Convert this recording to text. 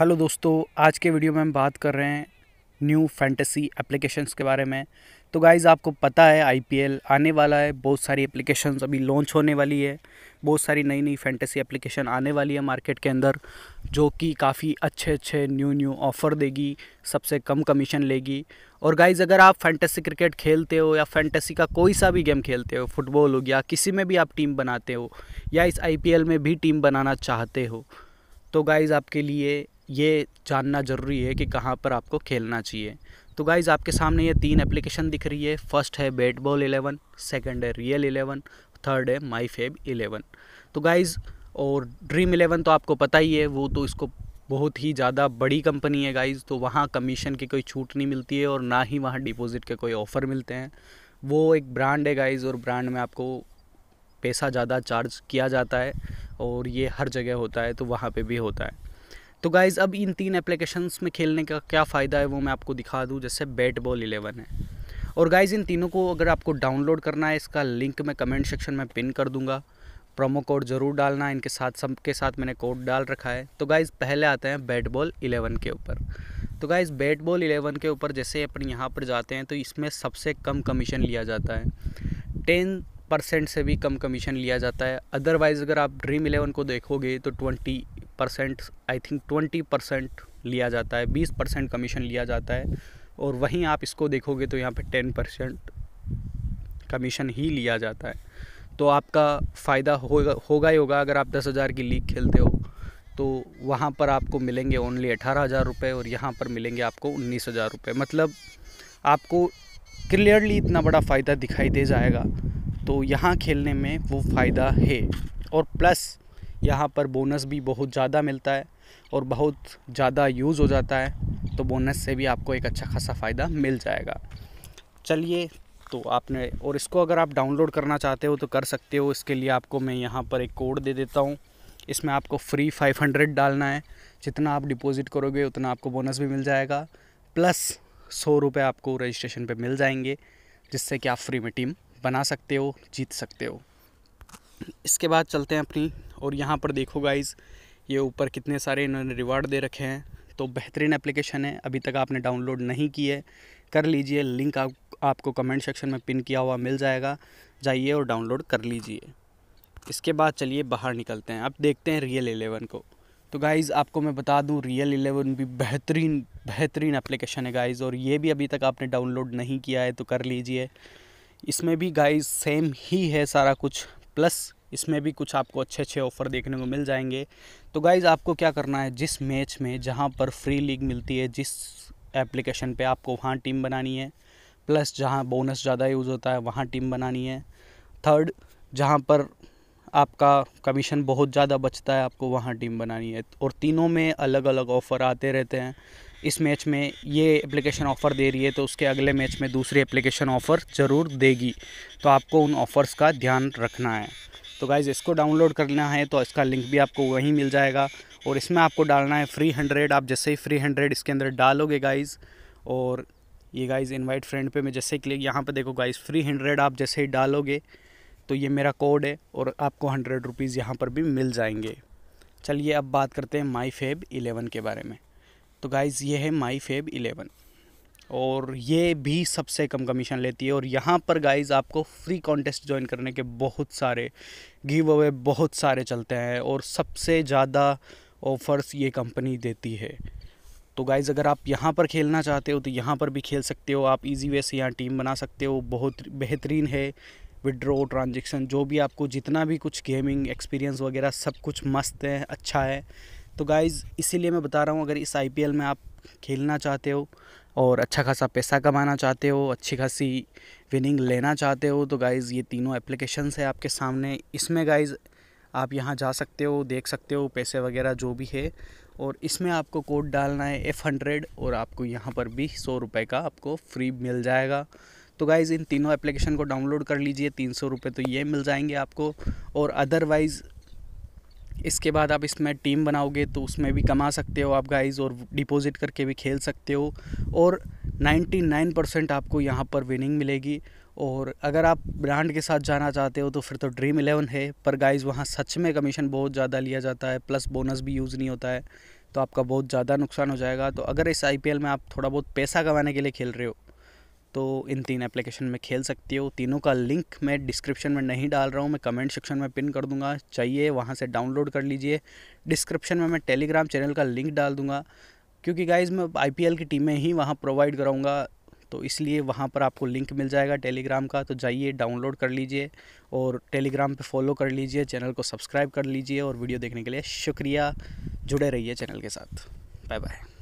hello दोस्तों आज के वीडियो में हम बात कर रहे हैं न्यू फैंटेसी एप्लीकेशंस के बारे में तो गाइज़ आपको पता है आईपीएल आने वाला है बहुत सारी एप्लीकेशंस अभी लॉन्च होने वाली है बहुत सारी नई नई फैंटेसी एप्लीकेशन आने वाली है मार्केट के अंदर जो कि काफ़ी अच्छे अच्छे न्यू न्यू ऑफ़र देगी सबसे कम कमीशन लेगी और गाइज़ अगर आप फैंटेसी क्रिकेट खेलते हो या फैंटेसी का कोई सा भी गेम खेलते हो फुटबॉल हो गया किसी में भी आप टीम बनाते हो या इस आई में भी टीम बनाना चाहते हो तो गाइज़ आपके लिए ये जानना ज़रूरी है कि कहाँ पर आपको खेलना चाहिए तो गाइज आपके सामने ये तीन एप्लीकेशन दिख रही है फर्स्ट है बैट बॉल इलेवन सेकेंड है रियल इलेवन थर्ड है माई फेब इलेवन तो गाइज़ और ड्रीम इलेवन तो आपको पता ही है वो तो इसको बहुत ही ज़्यादा बड़ी कंपनी है गाइज़ तो वहाँ कमीशन की कोई छूट नहीं मिलती है और ना ही वहाँ डिपॉजिट के कोई ऑफ़र मिलते हैं वो एक ब्रांड है गाइज़ और ब्रांड में आपको पैसा ज़्यादा चार्ज किया जाता है और ये हर जगह होता है तो वहाँ पे भी होता है तो गाइज़ अब इन तीन एप्लीकेशंस में खेलने का क्या फ़ायदा है वो मैं आपको दिखा दूँ जैसे बैट बॉल इलेवन है और गाइज़ इन तीनों को अगर आपको डाउनलोड करना है इसका लिंक मैं कमेंट सेक्शन में पिन कर दूंगा प्रोमो कोड ज़रूर डालना इनके साथ सब के साथ मैंने कोड डाल रखा है तो गाइज़ पहले आते हैं बैट बॉल इलेवन के ऊपर तो गाइज़ बैट बॉल इलेवन के ऊपर जैसे अपन यहाँ पर जाते हैं तो इसमें सबसे कम कमीशन लिया जाता है टेन परसेंट से भी कम कमीशन लिया जाता है अदरवाइज़ अगर आप ड्रीम इलेवन को देखोगे तो twenty percent I think twenty percent लिया जाता है बीस परसेंट कमीशन लिया जाता है और वहीं आप इसको देखोगे तो यहाँ पे टेन परसेंट कमीशन ही लिया जाता है तो आपका फ़ायदा होगा होगा ही होगा अगर आप दस हज़ार की लीग खेलते हो तो वहाँ पर आपको मिलेंगे ओनली अठारह हज़ार रुपये और यहाँ पर मिलेंगे आपको उन्नीस हज़ार रुपये मतलब आपको क्लियरली इतना बड़ा फ़ायदा दिखाई दे जाएगा तो यहाँ खेलने में वो फ़ायदा है और प्लस यहाँ पर बोनस भी बहुत ज़्यादा मिलता है और बहुत ज़्यादा यूज़ हो जाता है तो बोनस से भी आपको एक अच्छा खासा फ़ायदा मिल जाएगा चलिए तो आपने और इसको अगर आप डाउनलोड करना चाहते हो तो कर सकते हो इसके लिए आपको मैं यहाँ पर एक कोड दे देता हूँ इसमें आपको फ्री 500 डालना है जितना आप डिपॉजिट करोगे उतना आपको बोनस भी मिल जाएगा प्लस सौ रुपये आपको रजिस्ट्रेशन पे मिल जाएंगे जिससे कि आप फ्री में टीम बना सकते हो जीत सकते हो इसके बाद चलते हैं अपनी और यहाँ पर देखो गाइज़ ये ऊपर कितने सारे इन्होंने रिवार्ड दे रखे हैं तो बेहतरीन एप्लीकेशन है अभी तक आपने डाउनलोड नहीं की है कर लीजिए लिंक आप, आपको कमेंट सेक्शन में पिन किया हुआ मिल जाएगा जाइए और डाउनलोड कर लीजिए इसके बाद चलिए बाहर निकलते हैं अब देखते हैं रियल एलेवन को तो गाइज़ आपको मैं बता दूं रियल एलेवन भी बेहतरीन बेहतरीन एप्लीकेशन है गाइज़ और ये भी अभी तक आपने डाउनलोड नहीं किया है तो कर लीजिए इसमें भी गाइज़ सेम ही है सारा कुछ प्लस इसमें भी कुछ आपको अच्छे अच्छे ऑफ़र देखने को मिल जाएंगे तो गाइज़ आपको क्या करना है जिस मैच में जहाँ पर फ्री लीग मिलती है जिस एप्लीकेशन पे आपको वहाँ टीम बनानी है प्लस जहाँ बोनस ज़्यादा यूज़ होता है वहाँ टीम बनानी है थर्ड जहाँ पर आपका कमीशन बहुत ज़्यादा बचता है आपको वहाँ टीम बनानी है और तीनों में अलग अलग ऑफ़र आते रहते हैं इस मैच में ये एप्लीकेशन ऑफ़र दे रही है तो उसके अगले मैच में दूसरी एप्लीकेशन ऑफ़र ज़रूर देगी तो आपको उन ऑफ़र्स का ध्यान रखना है तो गाइज इसको डाउनलोड करना है तो इसका लिंक भी आपको वहीं मिल जाएगा और इसमें आपको डालना है फ्री हंड्रेड आप जैसे ही फ्री हंड्रेड इसके अंदर डालोगे गाइज़ और ये गाइज़ इनवाइट फ्रेंड पे मैं जैसे क्लिक यहाँ पे देखो गाइज़ फ्री हंड्रेड आप जैसे ही डालोगे तो ये मेरा कोड है और आपको हंड्रेड रुपीज़ यहाँ पर भी मिल जाएंगे चलिए अब बात करते हैं माई फेब इलेवन के बारे में तो गाइज़ ये है माई फेब इलेवन और ये भी सबसे कम कमीशन लेती है और यहाँ पर गाइज आपको फ्री कॉन्टेस्ट ज्वाइन करने के बहुत सारे गिव अवे बहुत सारे चलते हैं और सबसे ज़्यादा ऑफ़र्स ये कंपनी देती है तो गाइज़ अगर आप यहाँ पर खेलना चाहते हो तो यहाँ पर भी खेल सकते हो आप इजी वे से यहाँ टीम बना सकते हो बहुत बेहतरीन है विड्रो ट्रांजेक्शन जो भी आपको जितना भी कुछ गेमिंग एक्सपीरियंस वगैरह सब कुछ मस्त है अच्छा है तो गाइज़ इसीलिए मैं बता रहा हूँ अगर इस आई में आप खेलना चाहते हो और अच्छा खासा पैसा कमाना चाहते हो अच्छी खासी विनिंग लेना चाहते हो तो गाइज़ ये तीनों एप्लीकेशंस है आपके सामने इसमें गाइज़ आप यहाँ जा सकते हो देख सकते हो पैसे वगैरह जो भी है और इसमें आपको कोड डालना है एफ़ हंड्रेड और आपको यहाँ पर भी सौ रुपये का आपको फ्री मिल जाएगा तो गाइज़ इन तीनों एप्लीकेशन को डाउनलोड कर लीजिए तीन सौ रुपये तो ये मिल जाएंगे आपको और अदरवाइज़ इसके बाद आप इसमें टीम बनाओगे तो उसमें भी कमा सकते हो आप गाइस और डिपॉजिट करके भी खेल सकते हो और 99 परसेंट आपको यहाँ पर विनिंग मिलेगी और अगर आप ब्रांड के साथ जाना चाहते हो तो फिर तो ड्रीम इलेवन है पर गाइस वहाँ सच में कमीशन बहुत ज़्यादा लिया जाता है प्लस बोनस भी यूज़ नहीं होता है तो आपका बहुत ज़्यादा नुकसान हो जाएगा तो अगर इस आई में आप थोड़ा बहुत पैसा कमाने के लिए खेल रहे हो तो इन तीन एप्लीकेशन में खेल सकती हो तीनों का लिंक मैं डिस्क्रिप्शन में नहीं डाल रहा हूँ मैं कमेंट सेक्शन में पिन कर दूंगा चाहिए वहाँ से डाउनलोड कर लीजिए डिस्क्रिप्शन में मैं टेलीग्राम चैनल का लिंक डाल दूंगा क्योंकि गाइज मैं आई की टीमें ही वहाँ प्रोवाइड कराऊँगा तो इसलिए वहाँ पर आपको लिंक मिल जाएगा टेलीग्राम का तो जाइए डाउनलोड कर लीजिए और टेलीग्राम पे फॉलो कर लीजिए चैनल को सब्सक्राइब कर लीजिए और वीडियो देखने के लिए शुक्रिया जुड़े रहिए चैनल के साथ बाय बाय